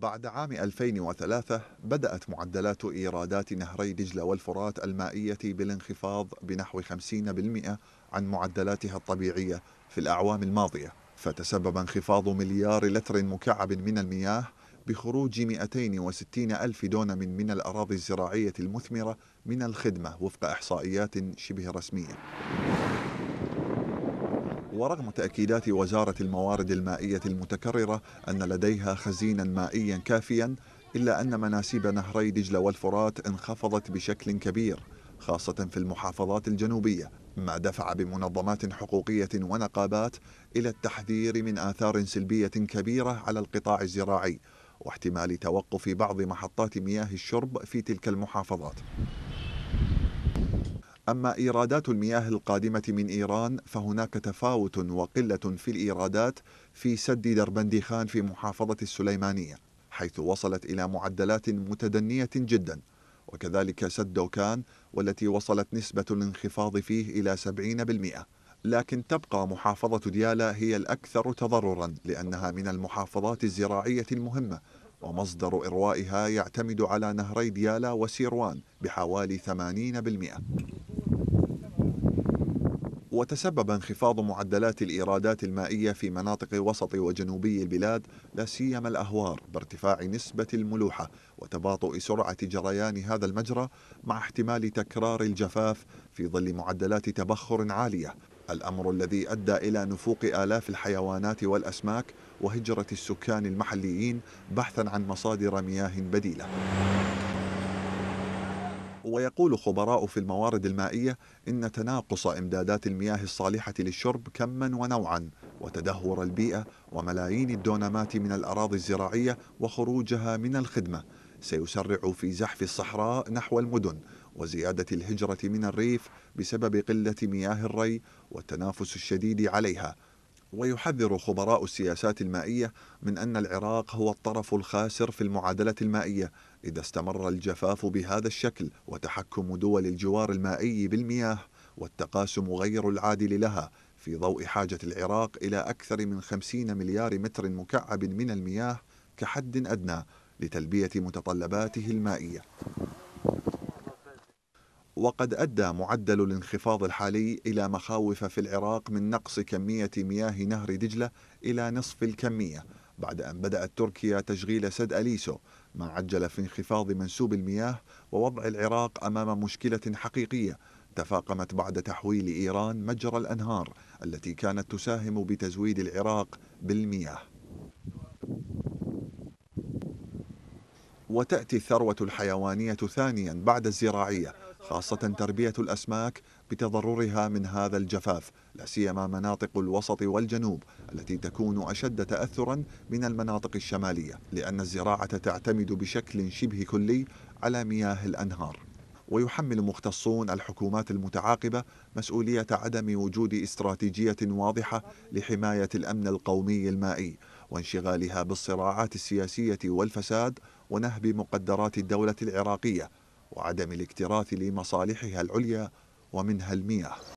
بعد عام 2003 بدأت معدلات إيرادات نهري دجلة والفرات المائية بالانخفاض بنحو 50% عن معدلاتها الطبيعية في الأعوام الماضية فتسبب انخفاض مليار لتر مكعب من المياه بخروج 260 ألف دونم من الأراضي الزراعية المثمرة من الخدمة وفق إحصائيات شبه رسمية ورغم تأكيدات وزارة الموارد المائية المتكررة أن لديها خزينا مائيا كافيا إلا أن مناسيب نهري دجلة والفرات انخفضت بشكل كبير خاصة في المحافظات الجنوبية ما دفع بمنظمات حقوقية ونقابات إلى التحذير من آثار سلبية كبيرة على القطاع الزراعي واحتمال توقف بعض محطات مياه الشرب في تلك المحافظات أما إيرادات المياه القادمة من إيران فهناك تفاوت وقلة في الإيرادات في سد خان في محافظة السليمانية حيث وصلت إلى معدلات متدنية جدا وكذلك سد دوكان والتي وصلت نسبة الانخفاض فيه إلى 70% لكن تبقى محافظة ديالى هي الأكثر تضررا لأنها من المحافظات الزراعية المهمة ومصدر إروائها يعتمد على نهري ديالا وسيروان بحوالي 80% وتسبب انخفاض معدلات الإيرادات المائية في مناطق وسط وجنوبي البلاد لا سيما الأهوار بارتفاع نسبة الملوحة وتباطؤ سرعة جريان هذا المجرى مع احتمال تكرار الجفاف في ظل معدلات تبخر عالية الأمر الذي أدى إلى نفوق آلاف الحيوانات والأسماك وهجرة السكان المحليين بحثا عن مصادر مياه بديلة ويقول خبراء في الموارد المائية إن تناقص إمدادات المياه الصالحة للشرب كما ونوعا وتدهور البيئة وملايين الدونمات من الأراضي الزراعية وخروجها من الخدمة سيسرع في زحف الصحراء نحو المدن وزيادة الهجرة من الريف بسبب قلة مياه الري والتنافس الشديد عليها ويحذر خبراء السياسات المائية من أن العراق هو الطرف الخاسر في المعادلة المائية إذا استمر الجفاف بهذا الشكل وتحكم دول الجوار المائي بالمياه والتقاسم غير العادل لها في ضوء حاجة العراق إلى أكثر من 50 مليار متر مكعب من المياه كحد أدنى لتلبية متطلباته المائية وقد أدى معدل الانخفاض الحالي إلى مخاوف في العراق من نقص كمية مياه نهر دجلة إلى نصف الكمية بعد أن بدأت تركيا تشغيل سد أليسو ما عجل في انخفاض منسوب المياه ووضع العراق أمام مشكلة حقيقية تفاقمت بعد تحويل إيران مجرى الأنهار التي كانت تساهم بتزويد العراق بالمياه وتأتي الثروة الحيوانية ثانيا بعد الزراعية خاصة تربية الأسماك بتضررها من هذا الجفاف لا سيما مناطق الوسط والجنوب التي تكون أشد تأثرا من المناطق الشمالية لأن الزراعة تعتمد بشكل شبه كلي على مياه الأنهار ويحمل مختصون الحكومات المتعاقبة مسؤولية عدم وجود استراتيجية واضحة لحماية الأمن القومي المائي وانشغالها بالصراعات السياسية والفساد ونهب مقدرات الدولة العراقية وعدم الاكتراث لمصالحها العليا ومنها المياه